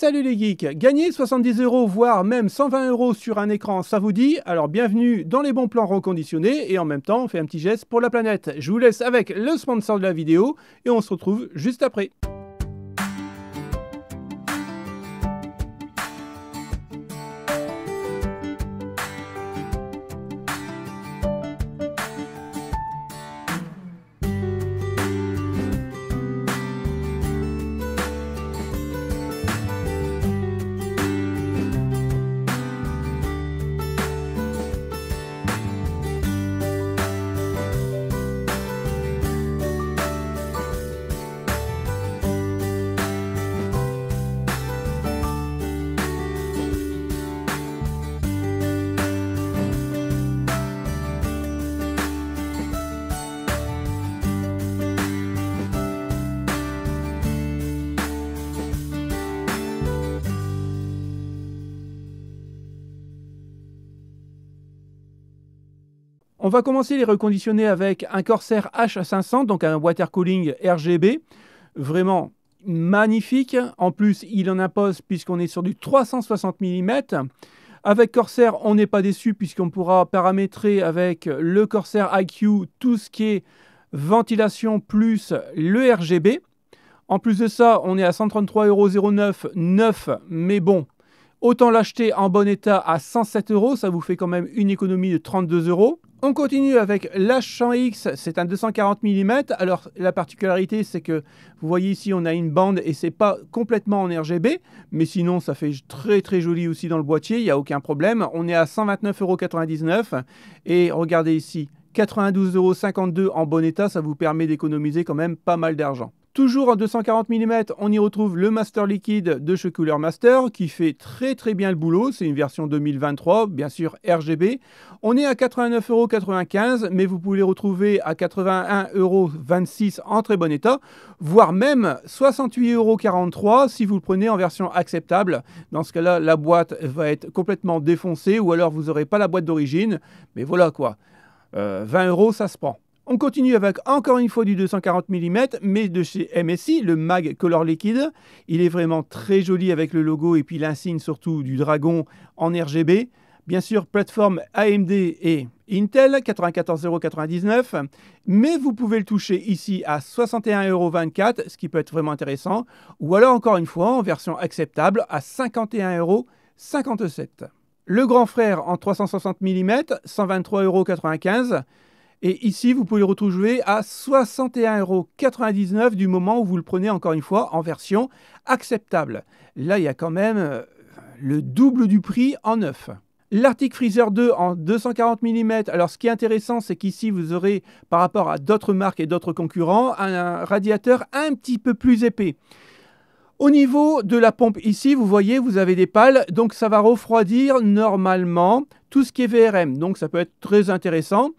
Salut les geeks Gagner 70 euros, voire même 120 euros sur un écran, ça vous dit Alors bienvenue dans les bons plans reconditionnés et en même temps on fait un petit geste pour la planète. Je vous laisse avec le sponsor de la vidéo et on se retrouve juste après. On va commencer les reconditionner avec un Corsair H500, donc un water cooling RGB. Vraiment magnifique. En plus, il en impose puisqu'on est sur du 360 mm. Avec Corsair, on n'est pas déçu puisqu'on pourra paramétrer avec le Corsair IQ tout ce qui est ventilation plus le RGB. En plus de ça, on est à 133,09€ neuf, mais bon, autant l'acheter en bon état à 107 ça vous fait quand même une économie de 32 on continue avec l'H100X, c'est un 240 mm. Alors la particularité c'est que vous voyez ici on a une bande et c'est pas complètement en RGB, mais sinon ça fait très très joli aussi dans le boîtier, il n'y a aucun problème. On est à 129,99€ et regardez ici, 92,52€ en bon état, ça vous permet d'économiser quand même pas mal d'argent. Toujours en 240 mm, on y retrouve le Master Liquid de chez Cooler Master qui fait très très bien le boulot. C'est une version 2023, bien sûr RGB. On est à 89,95€, mais vous pouvez les retrouver à 81,26€ en très bon état, voire même 68,43€ si vous le prenez en version acceptable. Dans ce cas-là, la boîte va être complètement défoncée ou alors vous n'aurez pas la boîte d'origine. Mais voilà quoi. 20 euh, euros, ça se prend. On continue avec encore une fois du 240 mm, mais de chez MSI, le Mag Color Liquid. Il est vraiment très joli avec le logo et puis l'insigne surtout du dragon en RGB. Bien sûr, plateforme AMD et Intel, 94099, mais vous pouvez le toucher ici à 61,24€, ce qui peut être vraiment intéressant, ou alors encore une fois en version acceptable à 51,57€. Le grand frère en 360 mm, 123,95€. Et ici, vous pouvez le retrouver à 61,99€ du moment où vous le prenez encore une fois en version acceptable. Là, il y a quand même euh, le double du prix en neuf. L'Arctic Freezer 2 en 240 mm. Alors, ce qui est intéressant, c'est qu'ici, vous aurez, par rapport à d'autres marques et d'autres concurrents, un radiateur un petit peu plus épais. Au niveau de la pompe ici, vous voyez, vous avez des pales, donc ça va refroidir normalement tout ce qui est VRM. Donc, ça peut être très intéressant.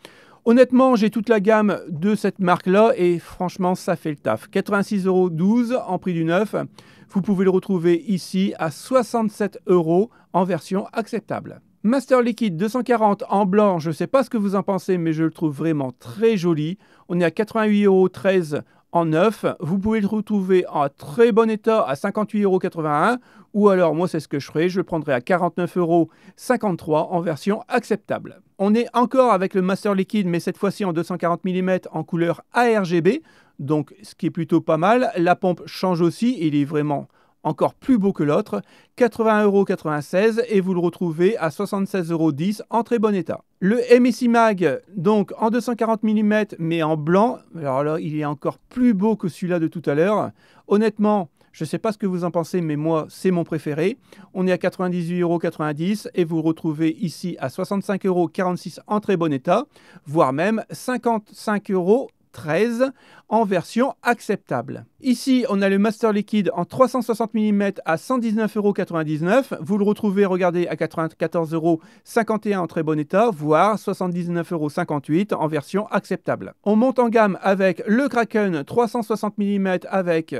Honnêtement, j'ai toute la gamme de cette marque-là et franchement, ça fait le taf. 86,12€ en prix du neuf. Vous pouvez le retrouver ici à 67 euros en version acceptable. Master Liquid 240 en blanc, je ne sais pas ce que vous en pensez, mais je le trouve vraiment très joli. On est à 88,13€ en neuf. Vous pouvez le retrouver en très bon état à 58,81€ ou alors, moi c'est ce que je ferai, je le prendrai à 49,53€ en version acceptable. On est encore avec le Master Liquid, mais cette fois-ci en 240 mm en couleur ARGB, donc ce qui est plutôt pas mal. La pompe change aussi, il est vraiment encore plus beau que l'autre, 80,96€ et vous le retrouvez à 76,10€ en très bon état. Le MSI Mag, donc en 240 mm mais en blanc, alors là il est encore plus beau que celui-là de tout à l'heure. Honnêtement, je ne sais pas ce que vous en pensez, mais moi, c'est mon préféré. On est à 98,90€ et vous retrouvez ici à 65,46€ en très bon état, voire même 55,13 en version acceptable. Ici, on a le Master Liquid en 360 mm à 119,99€. Vous le retrouvez, regardez, à 94,51€ en très bon état, voire 79,58€ en version acceptable. On monte en gamme avec le Kraken 360 mm avec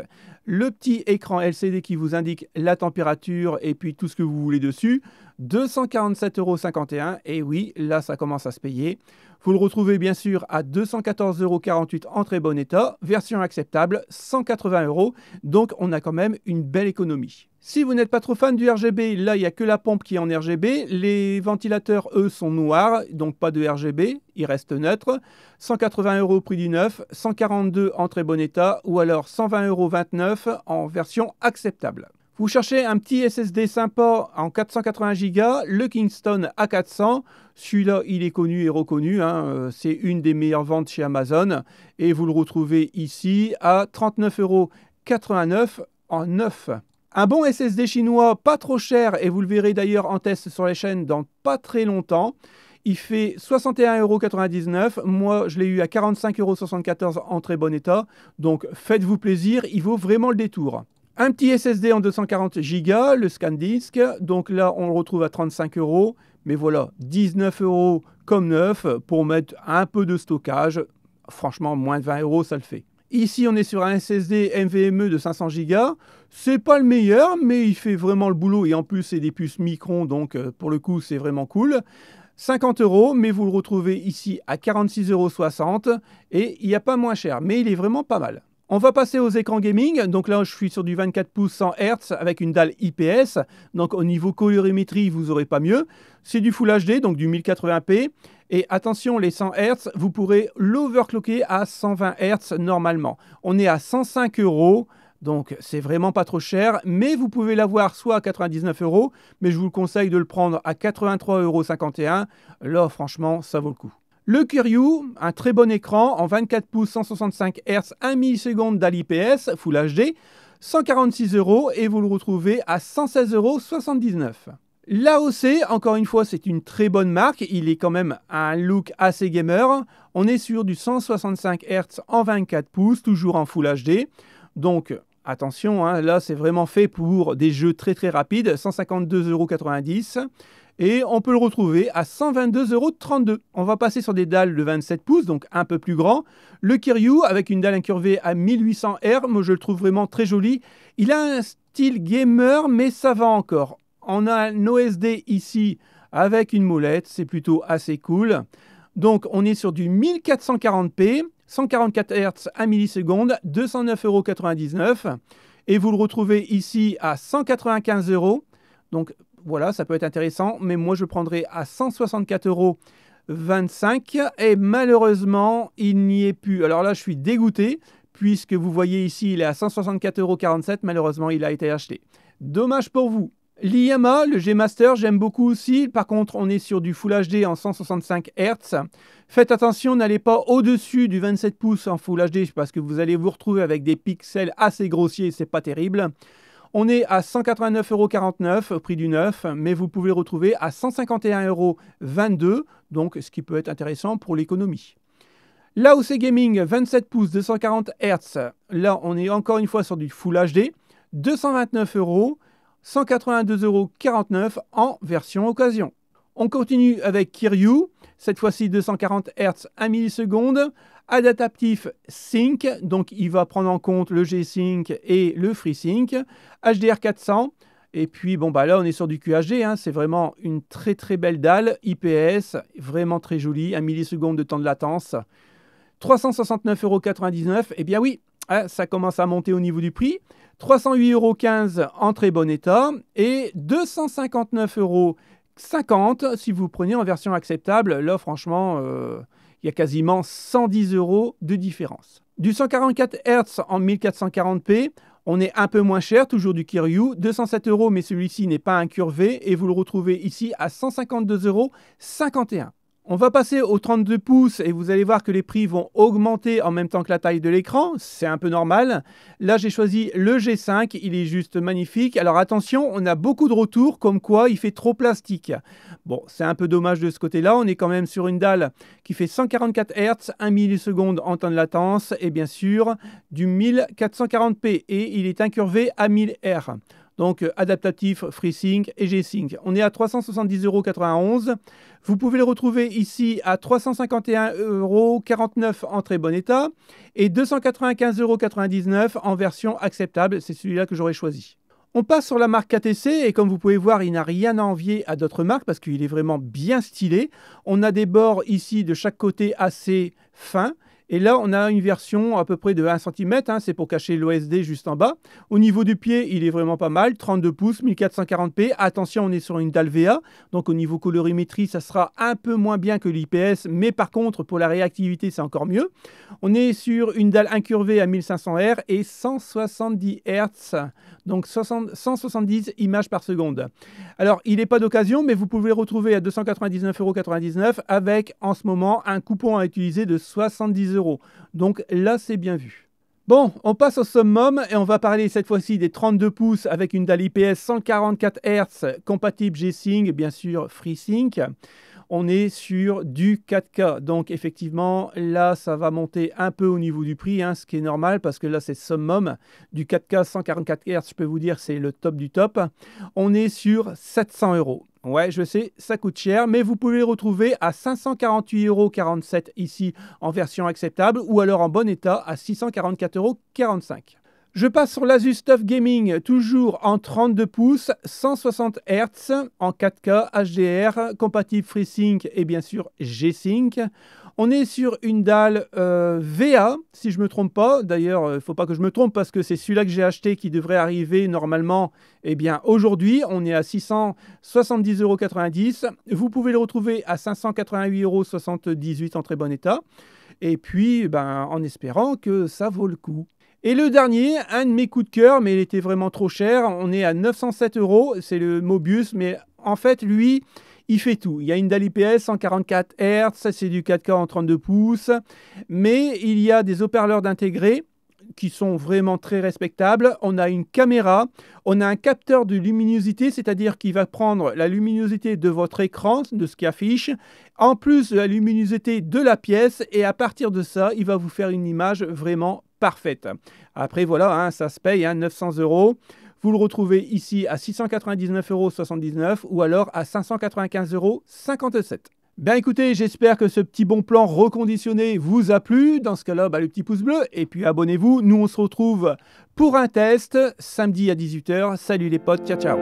le petit écran LCD qui vous indique la température et puis tout ce que vous voulez dessus. 247,51€. Et oui, là, ça commence à se payer. Vous le retrouvez bien sûr à 214,48€ en très bon état, version acceptable, 180 euros. Donc, on a quand même une belle économie. Si vous n'êtes pas trop fan du RGB, là, il n'y a que la pompe qui est en RGB. Les ventilateurs, eux, sont noirs, donc pas de RGB, ils restent neutres. 180 euros au prix du neuf, 142 en très bon état, ou alors 120 euros 29 en version acceptable. Vous cherchez un petit SSD sympa en 480 Go, le Kingston A400. Celui-là, il est connu et reconnu. Hein. C'est une des meilleures ventes chez Amazon. Et vous le retrouvez ici à 39,89 euros en neuf. Un bon SSD chinois, pas trop cher, et vous le verrez d'ailleurs en test sur les chaînes dans pas très longtemps. Il fait 61,99€. Moi, je l'ai eu à 45,74€ en très bon état. Donc, faites-vous plaisir, il vaut vraiment le détour. Un petit SSD en 240Go, le ScanDisk. Donc là, on le retrouve à 35€. Mais voilà, 19€ comme neuf pour mettre un peu de stockage. Franchement, moins de 20€ ça le fait. Ici, on est sur un SSD NVMe de 500 Go. C'est pas le meilleur, mais il fait vraiment le boulot. Et en plus, c'est des puces Micron, donc euh, pour le coup, c'est vraiment cool. 50 euros, mais vous le retrouvez ici à 46,60 euros. Et il n'y a pas moins cher, mais il est vraiment pas mal. On va passer aux écrans gaming. Donc là, je suis sur du 24 pouces 100 Hz avec une dalle IPS. Donc au niveau colorimétrie, vous n'aurez pas mieux. C'est du Full HD, donc du 1080p. Et attention, les 100 Hz, vous pourrez l'overclocker à 120 Hz normalement. On est à 105 euros. Donc c'est vraiment pas trop cher, mais vous pouvez l'avoir soit à 99 euros, mais je vous le conseille de le prendre à 83,51 euros. Là franchement ça vaut le coup. Le Curio, un très bon écran en 24 pouces 165 Hz 1 milliseconde d'AliPS, Full HD, 146 euros et vous le retrouvez à 116,79 euros. L'AOC, encore une fois, c'est une très bonne marque. Il est quand même un look assez gamer. On est sur du 165 Hz en 24 pouces, toujours en Full HD. Donc attention, hein, là c'est vraiment fait pour des jeux très très rapides, 152,90€. Et on peut le retrouver à 122,32€. On va passer sur des dalles de 27 pouces, donc un peu plus grand. Le Kiryu, avec une dalle incurvée à 1800 R, moi je le trouve vraiment très joli. Il a un style gamer, mais ça va encore on a un OSD ici avec une molette, c'est plutôt assez cool. Donc on est sur du 1440p, 144 Hz à milliseconde, 209,99 Et vous le retrouvez ici à 195 euros. Donc voilà, ça peut être intéressant, mais moi je prendrais à 164,25€. euros. et malheureusement il n'y est plus. Alors là je suis dégoûté puisque vous voyez ici il est à 164,47 malheureusement il a été acheté. Dommage pour vous. L'IMA, le G-Master, j'aime beaucoup aussi. Par contre, on est sur du Full HD en 165 Hz. Faites attention, n'allez pas au-dessus du 27 pouces en Full HD parce que vous allez vous retrouver avec des pixels assez grossiers, c'est pas terrible. On est à au prix du neuf, mais vous pouvez le retrouver à 151,22€, donc ce qui peut être intéressant pour l'économie. Là où c'est gaming, 27 pouces, 240 Hz. Là, on est encore une fois sur du Full HD, 229 euros. 182,49€ en version occasion. On continue avec Kiryu, cette fois-ci 240 Hz 1 milliseconde, adaptatif Sync, donc il va prendre en compte le G-Sync et le FreeSync, HDR 400, et puis bon bah là on est sur du QHD, hein. c'est vraiment une très très belle dalle, IPS, vraiment très jolie, 1 milliseconde de temps de latence, 369,99€, et eh bien oui, hein, ça commence à monter au niveau du prix. 308,15 euros en très bon état et 259,50 euros si vous prenez en version acceptable. Là, franchement, euh, il y a quasiment 110 euros de différence. Du 144 Hz en 1440p, on est un peu moins cher, toujours du Kiryu, 207 euros, mais celui-ci n'est pas incurvé et vous le retrouvez ici à 152,51 euros. On va passer au 32 pouces et vous allez voir que les prix vont augmenter en même temps que la taille de l'écran. C'est un peu normal. Là, j'ai choisi le G5. Il est juste magnifique. Alors attention, on a beaucoup de retours comme quoi il fait trop plastique. Bon, c'est un peu dommage de ce côté-là. On est quand même sur une dalle qui fait 144 Hz, 1 milliseconde en temps de latence et bien sûr du 1440p. Et il est incurvé à 1000 R donc euh, adaptatif, FreeSync et G-Sync. On est à 370,91 euros. Vous pouvez le retrouver ici à 351,49 euros en très bon état et 295,99 euros en version acceptable. C'est celui-là que j'aurais choisi. On passe sur la marque KTC et comme vous pouvez voir, il n'a rien à envier à d'autres marques parce qu'il est vraiment bien stylé. On a des bords ici de chaque côté assez fins et là, on a une version à peu près de 1 cm, hein, c'est pour cacher l'OSD juste en bas. Au niveau du pied, il est vraiment pas mal, 32 pouces, 1440p. Attention, on est sur une dalle VA, donc au niveau colorimétrie, ça sera un peu moins bien que l'IPS, mais par contre, pour la réactivité, c'est encore mieux. On est sur une dalle incurvée à 1500R et 170 Hz, donc 170 images par seconde. Alors, il n'est pas d'occasion, mais vous pouvez le retrouver à 299,99€ avec en ce moment un coupon à utiliser de 70 euros donc là, c'est bien vu. Bon, on passe au summum et on va parler cette fois-ci des 32 pouces avec une dalle IPS 144 Hz compatible G-Sync, bien sûr FreeSync. On est sur du 4K, donc effectivement là ça va monter un peu au niveau du prix, hein, ce qui est normal parce que là c'est summum du 4K 144 Hz, je peux vous dire c'est le top du top. On est sur 700 euros. Ouais, je sais, ça coûte cher, mais vous pouvez le retrouver à 548,47€ ici en version acceptable ou alors en bon état à 644,45€. Je passe sur l'Asus TUF Gaming, toujours en 32 pouces, 160 Hz, en 4K HDR, compatible FreeSync et bien sûr G-Sync. On est sur une dalle euh, VA, si je ne me trompe pas. D'ailleurs, il euh, ne faut pas que je me trompe parce que c'est celui-là que j'ai acheté qui devrait arriver normalement eh bien, aujourd'hui. On est à 670,90 euros. Vous pouvez le retrouver à 588,78 euros en très bon état. Et puis, ben, en espérant que ça vaut le coup. Et le dernier, un de mes coups de cœur, mais il était vraiment trop cher. On est à 907 euros. C'est le Mobius, mais en fait, lui, il fait tout. Il y a une DAL IPS 144 Hz, ça c'est du 4K en 32 pouces, mais il y a des haut-parleurs d'intégrés qui sont vraiment très respectables. On a une caméra, on a un capteur de luminosité, c'est-à-dire qu'il va prendre la luminosité de votre écran, de ce qui affiche, en plus de la luminosité de la pièce, et à partir de ça, il va vous faire une image vraiment parfaite. Après, voilà, hein, ça se paye, 900 hein, euros. Vous le retrouvez ici à 699,79€ ou alors à 595,57€. Bien écoutez, j'espère que ce petit bon plan reconditionné vous a plu. Dans ce cas-là, bah, le petit pouce bleu et puis abonnez-vous. Nous, on se retrouve pour un test samedi à 18h. Salut les potes, ciao ciao